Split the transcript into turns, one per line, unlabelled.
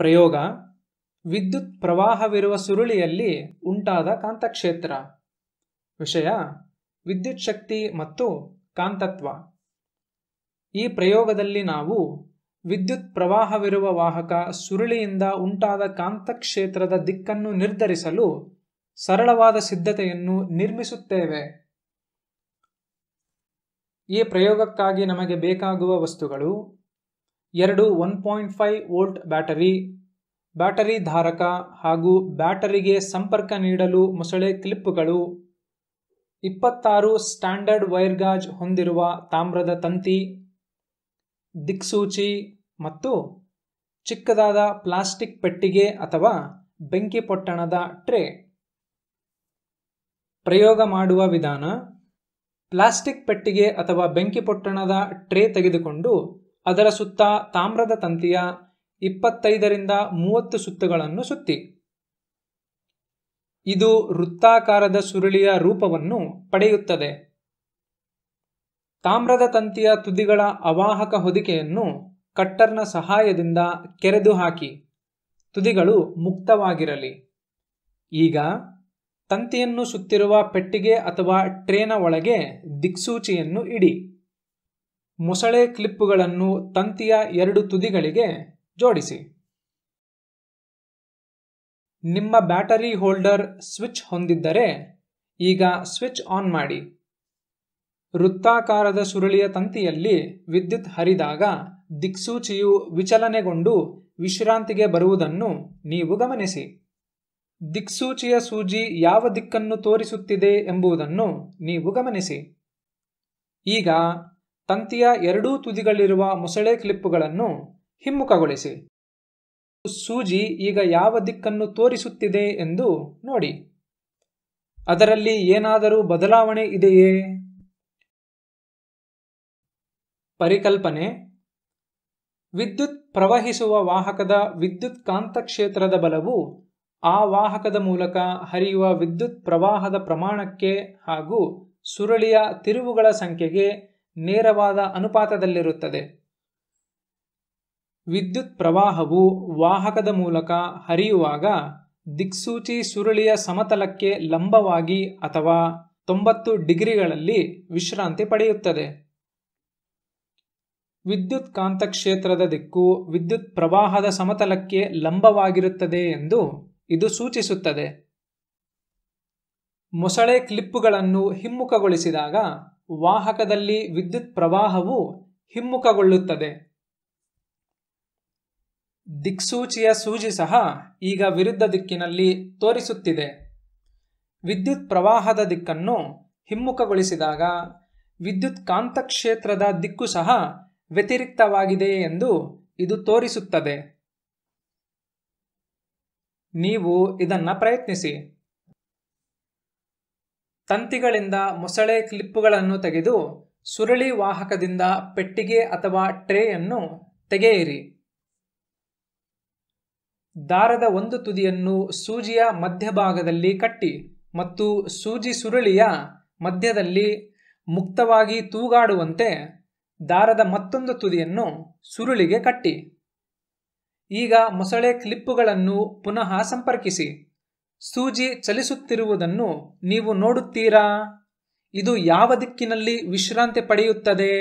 ಪ್ರಯೋಗ ವಿದ್ಯುತ್ ಪ್ರವಾಹವಿರುವ ಸುರುಳಿಯಲ್ಲಿ ಉಂಟಾದ ಕಾಂತಕ್ಷೇತ್ರ ವಿಷಯ ವಿದ್ಯುತ್ ಶಕ್ತಿ ಮತ್ತು ಕಾಂತತ್ವ ಈ ಪ್ರಯೋಗದಲ್ಲಿ ನಾವು ವಿದ್ಯುತ್ ಪ್ರವಾಹವಿರುವ ವಾಹಕ ಸುರುಳಿಯಿಂದ ಉಂಟಾದ ಕಾಂತಕ್ಷೇತ್ರದ ದಿಕ್ಕನ್ನು ನಿರ್ಧರಿಸಲು ಸರಳವಾದ ಸಿದ್ಧತೆಯನ್ನು ನಿರ್ಮಿಸುತ್ತೇವೆ ಈ ಪ್ರಯೋಗಕ್ಕಾಗಿ ನಮಗೆ ಬೇಕಾಗುವ ವಸ್ತುಗಳು ಎರಡು one point five volt battery battery ಧಾರಕ ಹಾಗೂ ಬ್ಯಾಟರಿಗೆ ಸಂಪರ್ಕ ನೀಡಲು ಮೊಸಳೆ ಕ್ಲಿಪ್ಗಳು ಇಪ್ಪತ್ತಾರು ಸ್ಟ್ಯಾಂಡರ್ಡ್ ವೈರ್ಗಾಜ್ ಹೊಂದಿರುವ ತಾಮ್ರದ ತಂತಿ ದಿಕ್ಸೂಚಿ ಮತ್ತು ಚಿಕ್ಕದಾದ ಪ್ಲಾಸ್ಟಿಕ್ ಪೆಟ್ಟಿಗೆ ಅಥವಾ ಬೆಂಕಿ ಪೊಟ್ಟಣದ ಟ್ರೇ ಪ್ರಯೋಗ ಮಾಡುವ ವಿಧಾನ ಪ್ಲಾಸ್ಟಿಕ್ ಪೆಟ್ಟಿಗೆ ಅಥವಾ ಬೆಂಕಿ ಪೊಟ್ಟಣದ ಟ್ರೇ ತೆಗೆದುಕೊಂಡು ಅದರ ಸುತ್ತ ತಾಮ್ರದ ತಂತಿಯ ಇಪ್ಪತ್ತೈದರಿಂದ ಮೂವತ್ತು ಸುತ್ತುಗಳನ್ನು ಸುತ್ತಿ ಇದು ವೃತ್ತಾಕಾರದ ಸುರುಳಿಯ ರೂಪವನ್ನು ಪಡೆಯುತ್ತದೆ ತಾಮ್ರದ ತಂತಿಯ ತುದಿಗಳ ಅವಾಹಕ ಹೊದಿಕೆಯನ್ನು ಕಟ್ಟರ್ನ ಸಹಾಯದಿಂದ ಕೆರೆದು ಹಾಕಿ ತುದಿಗಳು ಮುಕ್ತವಾಗಿರಲಿ ಈಗ ತಂತಿಯನ್ನು ಸುತ್ತಿರುವ ಪೆಟ್ಟಿಗೆ ಅಥವಾ ಟ್ರೇನ ಒಳಗೆ ದಿಕ್ಸೂಚಿಯನ್ನು ಇಡಿ ಮೊಸಳೆ ಕ್ಲಿಪ್ಪುಗಳನ್ನು ತಂತಿಯ ಎರಡು ತುದಿಗಳಿಗೆ ಜೋಡಿಸಿ ನಿಮ್ಮ ಬ್ಯಾಟರಿ ಹೋಲ್ಡರ್ ಸ್ವಿಚ್ ಹೊಂದಿದ್ದರೆ ಈಗ ಸ್ವಿಚ್ ಆನ್ ಮಾಡಿ ವೃತ್ತಾಕಾರದ ಸುರುಳಿಯ ತಂತಿಯಲ್ಲಿ ವಿದ್ಯುತ್ ಹರಿದಾಗ ದಿಕ್ಸೂಚಿಯು ವಿಚಲನೆಗೊಂಡು ವಿಶ್ರಾಂತಿಗೆ ಬರುವುದನ್ನು ನೀವು ಗಮನಿಸಿ ದಿಕ್ಸೂಚಿಯ ಸೂಜಿ ಯಾವ ದಿಕ್ಕನ್ನು ತೋರಿಸುತ್ತಿದೆ ಎಂಬುದನ್ನು ನೀವು ಗಮನಿಸಿ ಈಗ ತಂತಿಯ ಎರಡೂ ತುದಿಗಳಿರುವ ಮೊಸಳೆ ಕ್ಲಿಪ್ಪುಗಳನ್ನು ಹಿಮ್ಮುಖಗೊಳಿಸಿ ಸೂಜಿ ಈಗ ಯಾವ ದಿಕ್ಕನ್ನು ತೋರಿಸುತ್ತಿದೆ ಎಂದು ನೋಡಿ ಅದರಲ್ಲಿ ಏನಾದರೂ ಬದಲಾವಣೆ ಇದೆಯೇ ಪರಿಕಲ್ಪನೆ ವಿದ್ಯುತ್ ಪ್ರವಹಿಸುವ ವಾಹಕದ ವಿದ್ಯುತ್ ಕಾಂತಕ್ಷೇತ್ರದ ಬಲವು ಆ ವಾಹಕದ ಮೂಲಕ ಹರಿಯುವ ವಿದ್ಯುತ್ ಪ್ರವಾಹದ ಪ್ರಮಾಣಕ್ಕೆ ಹಾಗೂ ಸುರುಳಿಯ ತಿರುವುಗಳ ಸಂಖ್ಯೆಗೆ ನೇರವಾದ ಅನುಪಾತದಲ್ಲಿರುತ್ತದೆ ವಿದ್ಯುತ್ ಪ್ರವಾಹವು ವಾಹಕದ ಮೂಲಕ ಹರಿಯುವಾಗ ದಿಕ್ಸೂಚಿ ಸುರುಳಿಯ ಸಮತಲಕ್ಕೆ ಲಂಬವಾಗಿ ಅಥವಾ ತೊಂಬತ್ತು ಡಿಗ್ರಿಗಳಲ್ಲಿ ವಿಶ್ರಾಂತಿ ಪಡೆಯುತ್ತದೆ ವಿದ್ಯುತ್ ಕಾಂತಕ್ಷೇತ್ರದ ದಿಕ್ಕು ವಿದ್ಯುತ್ ಪ್ರವಾಹದ ಸಮತಲಕ್ಕೆ ಲಂಬವಾಗಿರುತ್ತದೆ ಎಂದು ಇದು ಸೂಚಿಸುತ್ತದೆ ಮೊಸಳೆ ಕ್ಲಿಪ್ಪುಗಳನ್ನು ಹಿಮ್ಮುಖಗೊಳಿಸಿದಾಗ ವಾಹಕದಲ್ಲಿ ವಿದ್ಯುತ್ ಪ್ರವಾಹವು ಹಿಮ್ಮುಖಗೊಳ್ಳುತ್ತದೆ ದಿಕ್ಸೂಚಿಯ ಸೂಜಿ ಸಹ ಈಗ ವಿರುದ್ಧ ದಿಕ್ಕಿನಲ್ಲಿ ತೋರಿಸುತ್ತಿದೆ ವಿದ್ಯುತ್ ಪ್ರವಾಹದ ದಿಕ್ಕನ್ನು ಹಿಮ್ಮುಖಗೊಳಿಸಿದಾಗ ವಿದ್ಯುತ್ ಕಾಂತಕ್ಷೇತ್ರದ ದಿಕ್ಕು ಸಹ ವ್ಯತಿರಿಕ್ತವಾಗಿದೆ ಎಂದು ಇದು ತೋರಿಸುತ್ತದೆ ನೀವು ಇದನ್ನು ಪ್ರಯತ್ನಿಸಿ ತಂತಿಗಳಿಂದ ಮೊಸಳೆ ಕ್ಲಿಪ್ಪುಗಳನ್ನು ತೆಗೆದು ಸುರುಳಿ ವಾಹಕದಿಂದ ಪೆಟ್ಟಿಗೆ ಅಥವಾ ಟ್ರೇಯನ್ನು ತೆಗೆಯಿರಿ ದಾರದ ಒಂದು ತುದಿಯನ್ನು ಸೂಜಿಯ ಮಧ್ಯಭಾಗದಲ್ಲಿ ಕಟ್ಟಿ ಮತ್ತು ಸೂಜಿ ಸುರುಳಿಯ ಮಧ್ಯದಲ್ಲಿ ಮುಕ್ತವಾಗಿ ತೂಗಾಡುವಂತೆ ದಾರದ ಮತ್ತೊಂದು ತುದಿಯನ್ನು ಸುರುಳಿಗೆ ಕಟ್ಟಿ ಈಗ ಮೊಸಳೆ ಕ್ಲಿಪ್ಪುಗಳನ್ನು ಪುನಃ ಸಂಪರ್ಕಿಸಿ ಸೂಜಿ ಚಲಿಸುತ್ತಿರುವುದನ್ನು ನೀವು ನೋಡುತ್ತೀರಾ ಇದು ಯಾವ ದಿಕ್ಕಿನಲ್ಲಿ ವಿಶ್ರಾಂತಿ ಪಡೆಯುತ್ತದೆ